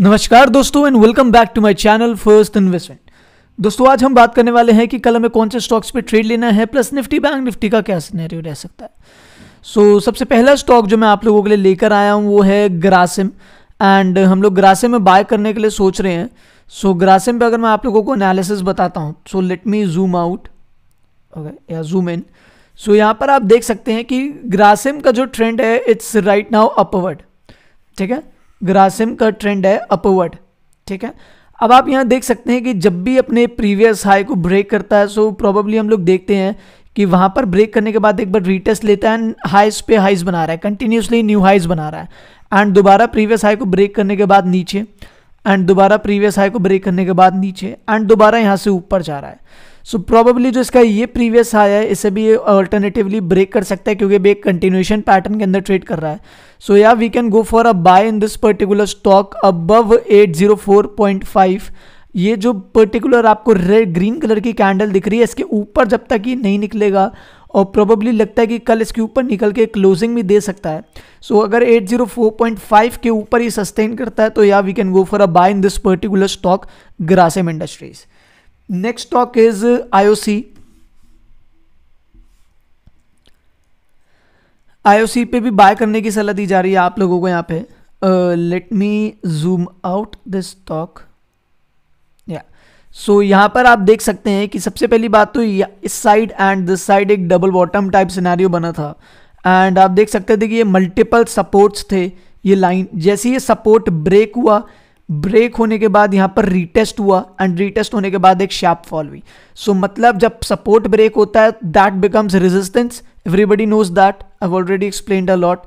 नमस्कार दोस्तों and welcome back to my channel first investment दोस्तों आज हम बात करने वाले हैं कि कल हमें कौन से स्टॉक्स पे ट्रेड लेना है प्लस निफ्टी बैंक निफ्टी का क्या सिनेरियो रह सकता है सो so, सबसे पहला स्टॉक जो मैं आप लोगों के लिए लेकर आया हूँ वो है ग्रासिम एंड हम लोग ग्रासिम में बाय करने के लिए सोच रहे हैं सो so, ग्रासिम पर अगर मैं आप लोगों को एनालिसिस बताता हूँ so let me zoom out okay या जूम इन सो यहाँ पर आप देख सकते हैं कि ग्रासिम का जो ट्रेंड है इट्स राइट नाउ अपवर्ड ठीक है ग्रासिम का ट्रेंड है अपवर्ड ठीक है अब आप यहाँ देख सकते हैं कि जब भी अपने प्रीवियस हाई को ब्रेक करता है सो प्रॉबली हम लोग देखते हैं कि वहाँ पर ब्रेक करने के बाद एक बार रीटेस्ट लेता है एंड हाइस पे हाइज बना रहा है कंटिन्यूसली न्यू हाइज बना रहा है एंड दोबारा प्रीवियस हाई को ब्रेक करने के बाद नीचे एंड दोबारा प्रीवियस हाई को ब्रेक करने के बाद नीचे एंड दोबारा यहाँ से ऊपर जा रहा है सो प्रॉबली जो इसका ये प्रीवियस हाई है इसे भी ये अल्टरनेटिवली ब्रेक कर सकता है क्योंकि भी एक कंटिन्यूशन पैटर्न के अंदर ट्रेड कर रहा है so yeah we can go for a buy in this particular stock above 804.5 ये जो पर्टिकुलर आपको रेड ग्रीन कलर की कैंडल दिख रही है इसके ऊपर जब तक ये नहीं निकलेगा और प्रॉबली लगता है कि कल इसके ऊपर निकल के क्लोजिंग भी दे सकता है सो so, अगर 804.5 के ऊपर ही सस्टेन करता है तो yeah we can go for a buy in this particular stock Grasim Industries next stock is IOC IOC पे भी बाय करने की सलाह दी जा रही है आप लोगों को यहां पे let me zoom out this stock yeah so यहां पर आप देख सकते हैं कि सबसे पहली बात तो इस साइड एंड दिस साइड एक डबल बॉटम टाइप सिनेरियो बना था एंड आप देख सकते थे कि ये मल्टीपल सपोर्ट्स थे ये लाइन जैसे ये सपोर्ट ब्रेक हुआ ब्रेक होने के बाद यहाँ पर रीटेस्ट हुआ एंड रीटेस्ट होने के बाद एक शार्प फॉल हुई सो so, मतलब जब सपोर्ट ब्रेक होता है that becomes resistance everybody knows that I already explain a lot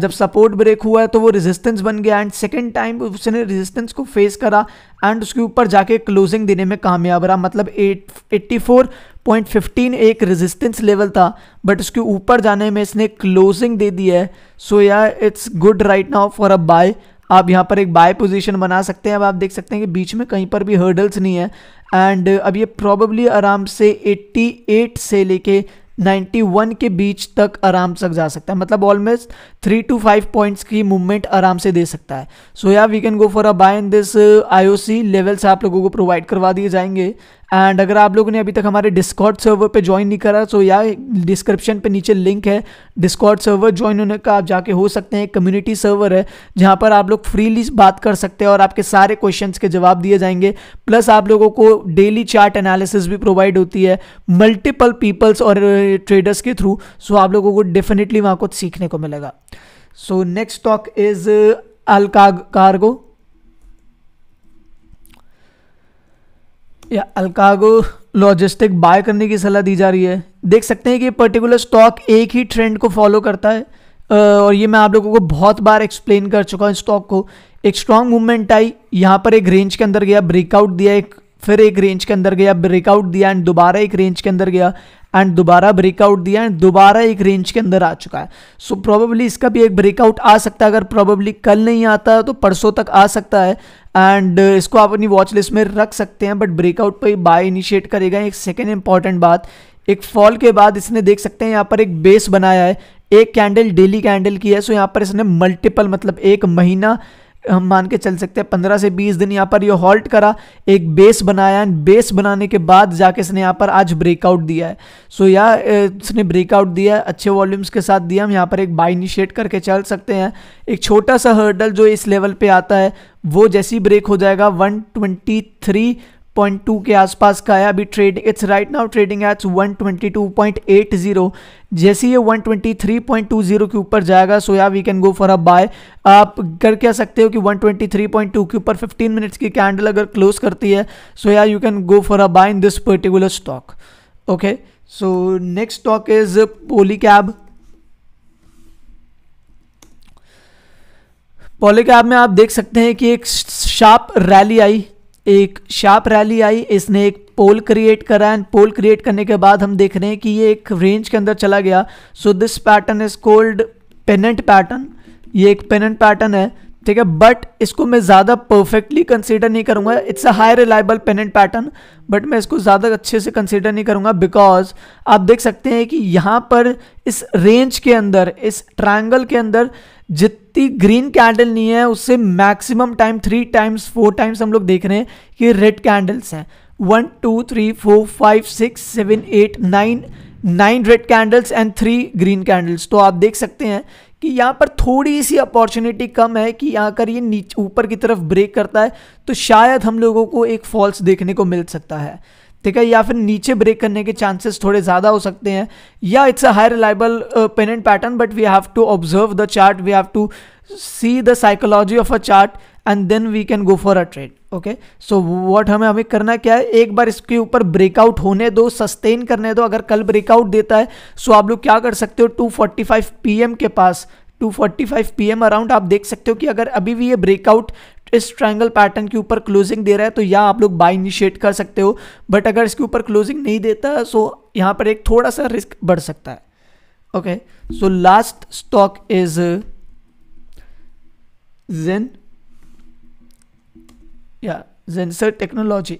जब सपोर्ट ब्रेक हुआ है तो वो रेजिस्टेंस बन गया एंड सेकेंड टाइम उसने रेजिस्टेंस को फेस करा एंड उसके ऊपर जाके क्लोजिंग देने में कामयाब रहा मतलब eight eighty four point fifteen एक रेजिस्टेंस लेवल था बट उसके ऊपर जाने में इसने क्लोजिंग दे दी है so yeah it's good right now for a buy आप यहाँ पर एक बाय पोजीशन बना सकते हैं अब आप देख सकते हैं कि बीच में कहीं पर भी हर्डल्स नहीं है एंड अब ये प्रॉबली आराम से 88 से लेके 91 के बीच तक आराम तक जा सकता है मतलब almost three two five points की मूवमेंट आराम से दे सकता है so yeah we can go for a buy in this IOC levels आप लोगों को प्रोवाइड करवा दिए जाएंगे एंड अगर आप लोगों ने अभी तक हमारे डिस्कॉर्ड सर्वर पे ज्वाइन नहीं करा सो या डिस्क्रिप्शन पे नीचे लिंक है डिस्कॉर्ड सर्वर ज्वाइन होने का आप जाके हो सकते हैं कम्युनिटी सर्वर है जहाँ पर आप लोग फ्रीली बात कर सकते हैं और आपके सारे क्वेश्चंस के जवाब दिए जाएंगे प्लस आप लोगों को डेली चार्ट एनालिसिस भी प्रोवाइड होती है मल्टीपल पीपल्स और ट्रेडर्स uh, के थ्रू सो आप लोगों को डेफिनेटली वहाँ कुछ सीखने को मिलेगा so next stock is uh, cargo या अलकागो लॉजिस्टिक बाय करने की सलाह दी जा रही है देख सकते हैं कि पर्टिकुलर स्टॉक एक ही ट्रेंड को फॉलो करता है और ये मैं आप लोगों को बहुत बार एक्सप्लेन कर चुका हूँ स्टॉक को एक स्ट्रांग मूवमेंट आई यहाँ पर एक रेंज के अंदर गया ब्रेकआउट दिया एक फिर एक रेंज के अंदर गया ब्रेकआउट दिया एंड दोबारा एक रेंज के अंदर गया एंड दोबारा ब्रेकआउट दिया एंड दोबारा एक रेंज के अंदर आ चुका है सो so, प्रोबेबली इसका भी एक ब्रेकआउट आ सकता है अगर प्रोबेबली कल नहीं आता तो परसों तक आ सकता है एंड इसको आप अपनी वॉच लिस्ट में रख सकते हैं बट ब्रेकआउट पर ही बाय इनिशिएट करेगा एक सेकेंड इंपॉर्टेंट बात एक फॉल के बाद इसने देख सकते हैं यहाँ पर एक बेस बनाया है एक कैंडल डेली कैंडल की है सो यहाँ पर इसने मल्टीपल मतलब एक महीना हम मान के चल सकते हैं पंद्रह से बीस दिन यहाँ पर ये हॉल्ट करा एक बेस बनाया एंड बेस बनाने के बाद जाके इसने यहाँ पर आज ब्रेकआउट दिया है सो so, या इसने ब्रेकआउट दिया है अच्छे वॉल्यूम्स के साथ दिया हम यहाँ पर एक बाई इनिशिएट करके चल सकते हैं एक छोटा सा हर्डल जो इस लेवल पे आता है वो जैसी ब्रेक हो जाएगा one twenty three point two के आसपास का है अभी trade it's right now trading at one twenty two point eight zero जैसे ये one twenty three point two zero के ऊपर जाएगा so yeah we can go for a buy आप कर क्या सकते हो कि one twenty three point two के ऊपर फिफ्टीन मिनट्स की कैंडल अगर क्लोज करती है so yeah you can go for a buy in this particular stock okay so next stock is Polycab Polycab में आप देख सकते हैं कि एक शार्प रैली आई एक शार्प रैली आई इसने एक पोल क्रिएट करा एंड पोल क्रिएट करने के बाद हम देख रहे हैं कि ये एक रेंज के अंदर चला गया so this pattern is called pennant pattern ये एक पेनेंट पैटर्न है ठीक है बट इसको मैं ज़्यादा परफेक्टली कंसीडर नहीं करूँगा it's a high reliable pennant pattern but मैं इसको ज़्यादा अच्छे से कंसीडर नहीं करूँगा बिकॉज आप देख सकते हैं कि यहाँ पर इस रेंज के अंदर इस ट्रायंगल के अंदर जितनी ग्रीन कैंडल नहीं है उससे maximum time three times four times हम लोग देख रहे हैं कि रेड कैंडल्स हैं one two three four five six seven eight nine nine red candles and three green candles तो आप देख सकते हैं कि यहाँ पर थोड़ी सी अपॉर्चुनिटी कम है कि यहाँ कर ये नीचे ऊपर की तरफ ब्रेक करता है तो शायद हम लोगों को एक फॉल्स देखने को मिल सकता है ठीक है या फिर नीचे ब्रेक करने के चांसेस थोड़े ज़्यादा हो सकते हैं yeah it's a higher reliable pennant pattern but we have to observe the chart we have to see the psychology of a chart and then we can go for a trade okay so what हमें हमें करना क्या है एक बार इसके ऊपर breakout होने दो सस्टेन करने दो अगर कल ब्रेकआउट देता है सो so आप लोग क्या कर सकते हो 245 एम के पास 2:45 पीएम अराउंड आप देख सकते हो कि अगर अभी भी ये ब्रेकआउट इस ट्रायंगल पैटर्न के ऊपर क्लोजिंग दे रहा है तो यहाँ आप लोग बाय इनिशिएट कर सकते हो बट अगर इसके ऊपर क्लोजिंग नहीं देता सो यहाँ पर एक थोड़ा सा रिस्क बढ़ सकता है okay so last stock is Zen या जेनसर टेक्नोलॉजी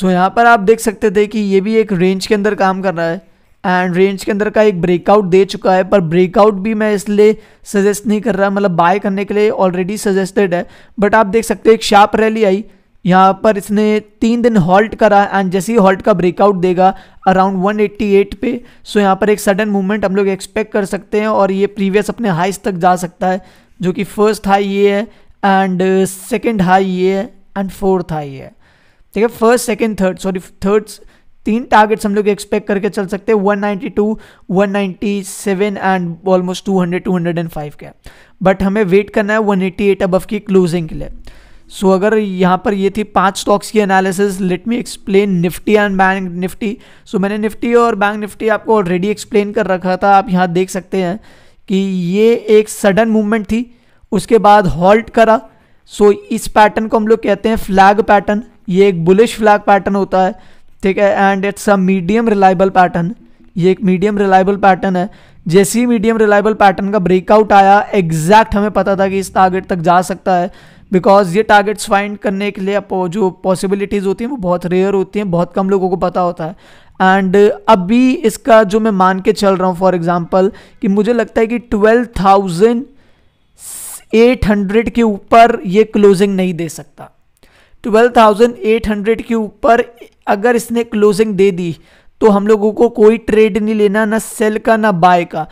सो यहाँ पर आप देख सकते थे कि ये भी एक रेंज के अंदर काम कर रहा है एंड रेंज के अंदर का एक ब्रेकआउट दे चुका है पर ब्रेकआउट भी मैं इसलिए सजेस्ट नहीं कर रहा मतलब बाय करने के लिए ऑलरेडी सजेस्टेड है बट आप देख सकते हो एक शार्प रैली आई यहाँ पर इसने तीन दिन हॉल्ट करा एंड जैसे ही हॉल्ट का ब्रेकआउट देगा अराउंड 188 पे सो यहाँ पर एक सडन मूवमेंट हम लोग एक्सपेक्ट कर सकते हैं और ये प्रीवियस अपने हाइस तक जा सकता है जो कि फर्स्ट हाई ये है एंड सेकेंड हाई ये है एंड फोर्थ हाई ये है ठीक है first second third sorry third तीन टारगेट्स हम लोग एक्सपेक्ट करके चल सकते हैं 192, 197 एंड ऑलमोस्ट 200, 205 के बट हमें वेट करना है 188 अबव की क्लोजिंग के लिए सो so, अगर यहाँ पर ये थी पांच स्टॉक्स की analysis let me explain Nifty and bank Nifty so मैंने निफ्टी और बैंक निफ्टी आपको ऑलरेडी एक्सप्लेन कर रखा था आप यहाँ देख सकते हैं कि ये एक सडन मूवमेंट थी उसके बाद हॉल्ट करा सो so, इस पैटर्न को हम लोग कहते हैं फ्लैग पैटर्न ये एक बुलिश फ्लैग पैटर्न होता है ठीक है and it's a medium reliable pattern ये एक मीडियम रिलायबल पैटर्न है जैसे ही मीडियम रिलायबल पैटर्न का ब्रेकआउट आया एग्जैक्ट हमें पता था कि इस टारगेट तक जा सकता है बिकॉज ये टारगेट्स फाइंड करने के लिए जो पॉसिबिलिटीज़ होती हैं वो बहुत रेयर होती हैं बहुत कम लोगों को पता होता है एंड अभी इसका जो मैं मान के चल रहा हूँ फॉर एग्जाम्पल कि मुझे लगता है कि ट्वेल्व थाउजेंड एट हंड्रेड के ऊपर ये क्लोजिंग नहीं दे सकता ट्वेल्व थाउजेंड एट हंड्रेड के ऊपर अगर इसने क्लोजिंग दे दी तो हम लोगों को कोई ट्रेड नहीं लेना ना सेल का ना बाय का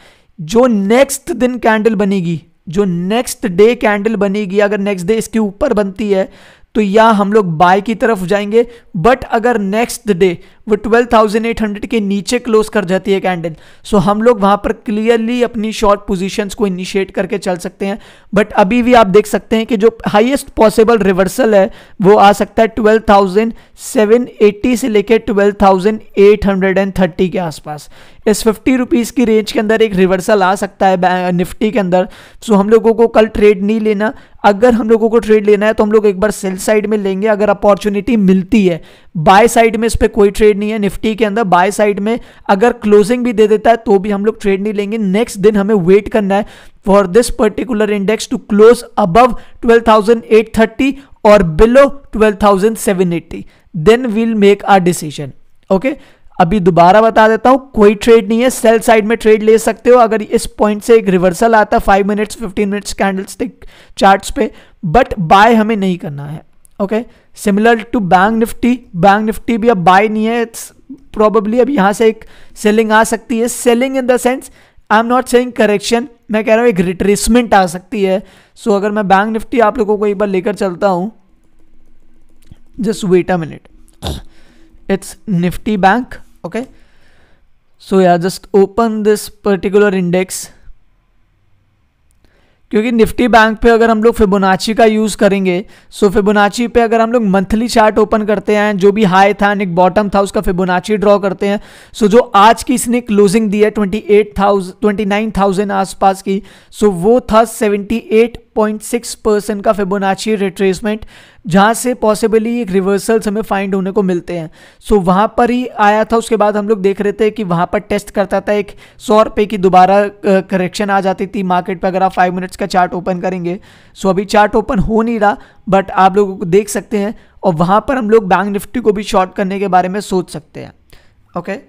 जो नेक्स्ट दिन कैंडल बनेगी जो नेक्स्ट डे कैंडल बनेगी अगर नेक्स्ट डे इसके ऊपर बनती है तो या हम लोग बाय की तरफ जाएंगे बट अगर नेक्स्ट डे वो 12,800 के नीचे क्लोज कर जाती है कैंडल सो so, हम लोग वहाँ पर क्लियरली अपनी शॉर्ट पोजीशंस को इनिशिएट करके चल सकते हैं बट अभी भी आप देख सकते हैं कि जो हाईएस्ट पॉसिबल रिवर्सल है वो आ सकता है 12,780 से लेकर 12,830 के आसपास इस फिफ्टी रुपीज़ की रेंज के अंदर एक रिवर्सल आ सकता है निफ्टी के अंदर सो so, हम लोगों को कल ट्रेड नहीं लेना अगर हम लोगों को ट्रेड लेना है तो हम लोग एक बार सेल साइड में लेंगे अगर अपॉर्चुनिटी मिलती है बाय साइड में इस पर कोई ट्रेड नहीं है निफ्टी के अंदर बाय साइड में अगर क्लोजिंग भी दे देता है तो भी हम लोग ट्रेड नहीं लेंगे नेक्स्ट दिन हमें वेट करना है for this particular index to close above 12,830 और below 12,780 then we'll make our decision okay अभी दोबारा बता देता हूं कोई ट्रेड नहीं है सेल साइड में ट्रेड ले सकते हो अगर इस पॉइंट से एक रिवर्सल आता है five minutes fifteen minutes candle stick charts पे बट बाय हमें नहीं करना है okay okay? Similar to bank Nifty bank Nifty भी अब बाय नहीं है इट्स प्रॉबली अब यहाँ से एक सेलिंग आ सकती है selling in the sense I am not saying correction मैं कह रहा हूँ एक रिट्रेसमेंट आ सकती है सो so, अगर मैं बैंक निफ्टी आप लोगों को एक बार लेकर चलता हूँ just wait a minute it's Nifty bank okay so yeah just open this particular index क्योंकि निफ्टी बैंक पे अगर हम लोग फिबोनाची का यूज़ करेंगे सो फिबोनाची पे अगर हम लोग मंथली चार्ट ओपन करते हैं जो भी हाई था निक बॉटम था उसका फिबोनाची ड्रॉ करते हैं सो जो आज की इसने क्लोजिंग दी है twenty eight thousand twenty nine thousand आस की सो वो था सेवेंटी एट 8.6 परसेंट का फिबोनाची रिट्रेसमेंट जहाँ से पॉसिबली एक रिवर्सल्स हमें फाइंड होने को मिलते हैं सो so, वहाँ पर ही आया था उसके बाद हम लोग देख रहे थे कि वहाँ पर टेस्ट करता था एक सौ रुपये की दोबारा करेक्शन आ जाती थी मार्केट पर अगर आप फाइव मिनट्स का चार्ट ओपन करेंगे सो so, अभी चार्ट ओपन हो नहीं रहा बट आप लोगों को देख सकते हैं और वहाँ पर हम लोग बैंक निफ्टी को भी शॉर्ट करने के बारे में सोच सकते हैं okay okay?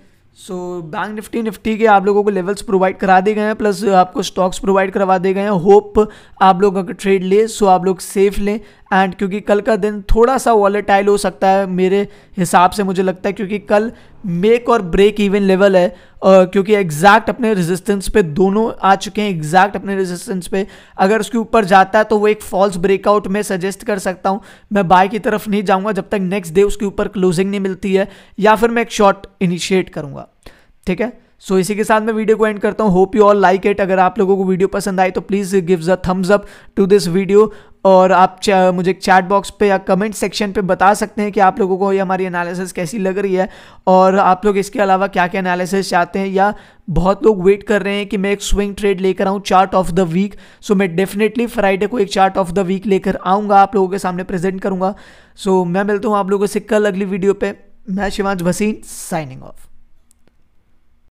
So bank Nifty Nifty के आप लोगों को लेवल्स प्रोवाइड करा दिए गए हैं प्लस आपको स्टॉक्स प्रोवाइड करवा दिए गए हैं होप आप लोग अगर ट्रेड ले सो आप लोग सेफ लें एंड क्योंकि कल का दिन थोड़ा सा वॉलेटाइल हो सकता है मेरे हिसाब से मुझे लगता है क्योंकि कल मेक और ब्रेक इवन लेवल है आ, क्योंकि एग्जैक्ट अपने रेजिस्टेंस पे दोनों आ चुके हैं एग्जैक्ट अपने रेजिस्टेंस पे अगर उसके ऊपर जाता है तो वो एक फॉल्स ब्रेकआउट में सजेस्ट कर सकता हूँ मैं बाय की तरफ नहीं जाऊँगा जब तक नेक्स्ट डे उसके ऊपर क्लोजिंग नहीं मिलती है या फिर मैं एक शॉर्ट इनिशिएट करूँगा ठीक है सो so, इसी के साथ मैं वीडियो को एंड करता हूँ hope you all like it अगर आप लोगों को वीडियो पसंद आए तो please gives a thumbs up to this video और आप मुझे चैट बॉक्स पे या कमेंट सेक्शन पे बता सकते हैं कि आप लोगों को ये हमारी एनालिसिस कैसी लग रही है और आप लोग इसके अलावा क्या क्या एनालिसिस चाहते हैं या बहुत लोग वेट कर रहे हैं कि मैं एक स्विंग ट्रेड लेकर आऊँ chart of the week so मैं डेफिनेटली फ्राइडे को एक चार्ट ऑफ द वीक लेकर आऊँगा आप लोगों के सामने प्रेजेंट करूँगा सो so, मैं मिलता हूँ आप लोगों से कल अगली वीडियो पर मैं शिवांश भसीन साइनिंग ऑफ